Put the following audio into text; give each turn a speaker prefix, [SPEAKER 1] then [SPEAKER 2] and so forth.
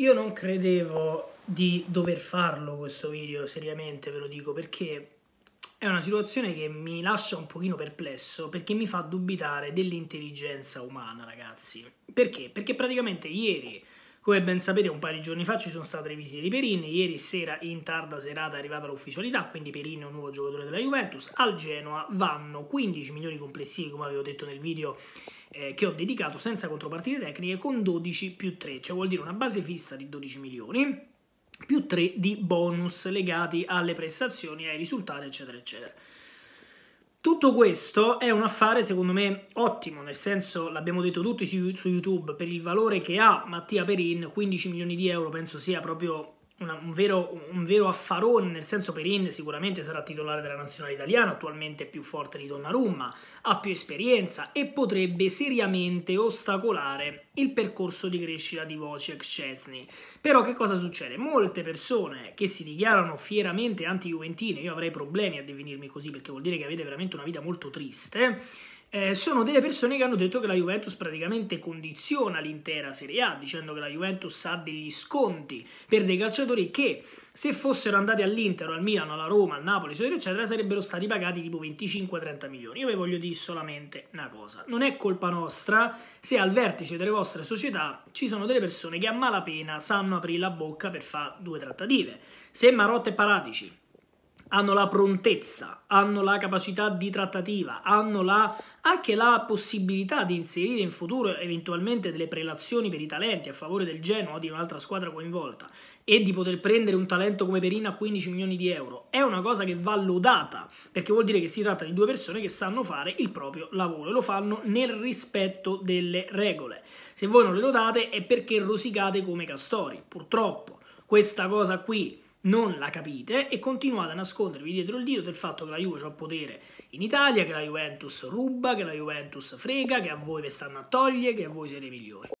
[SPEAKER 1] Io non credevo di dover farlo questo video, seriamente ve lo dico, perché è una situazione che mi lascia un pochino perplesso, perché mi fa dubitare dell'intelligenza umana, ragazzi. Perché? Perché praticamente ieri, come ben sapete, un paio di giorni fa ci sono state le visite di Perin, ieri sera in tarda serata è arrivata l'ufficialità, quindi Perin è un nuovo giocatore della Juventus, al Genoa vanno 15 milioni complessivi, come avevo detto nel video eh, che ho dedicato senza contropartite tecniche con 12 più 3, cioè vuol dire una base fissa di 12 milioni più 3 di bonus legati alle prestazioni, ai risultati, eccetera, eccetera. Tutto questo è un affare secondo me ottimo, nel senso l'abbiamo detto tutti su YouTube per il valore che ha Mattia Perin, 15 milioni di euro penso sia proprio una, un, vero, un, vero, affarone, nel senso Perin sicuramente sarà titolare della nazionale italiana, attualmente più forte di Donnarumma, ha più esperienza e potrebbe seriamente ostacolare il percorso di crescita di Wojciech Szczesny. Però che cosa succede? Molte persone che si dichiarano fieramente anti-juventine, io avrei problemi a definirmi così perché vuol dire che avete veramente una vita molto triste, eh, sono delle persone che hanno detto che la Juventus praticamente condiziona l'intera Serie A, dicendo che la Juventus ha degli sconti per dei calciatori che se fossero andati all'Inter, al Milano, alla Roma, al Napoli, eccetera, eccetera, sarebbero stati pagati tipo 25-30 milioni. Io vi voglio dire solamente una cosa, non è colpa nostra se al vertice delle vostre nostra società ci sono delle persone che a malapena sanno aprire la bocca per fare due trattative. Se Marotta e Paratici hanno la prontezza, hanno la capacità di trattativa, hanno la, anche la possibilità di inserire in futuro eventualmente delle prelazioni per i talenti a favore del Genoa o di un'altra squadra coinvolta e di poter prendere un talento come Perina a 15 milioni di euro. È una cosa che va lodata perché vuol dire che si tratta di due persone che sanno fare il proprio lavoro e lo fanno nel rispetto delle regole. Se voi non le lodate è perché rosicate come castori, purtroppo. Questa cosa qui non la capite e continuate a nascondervi dietro il dito del fatto che la Juve ha potere in Italia, che la Juventus ruba, che la Juventus frega, che a voi vi stanno a togliere, che a voi siete migliori.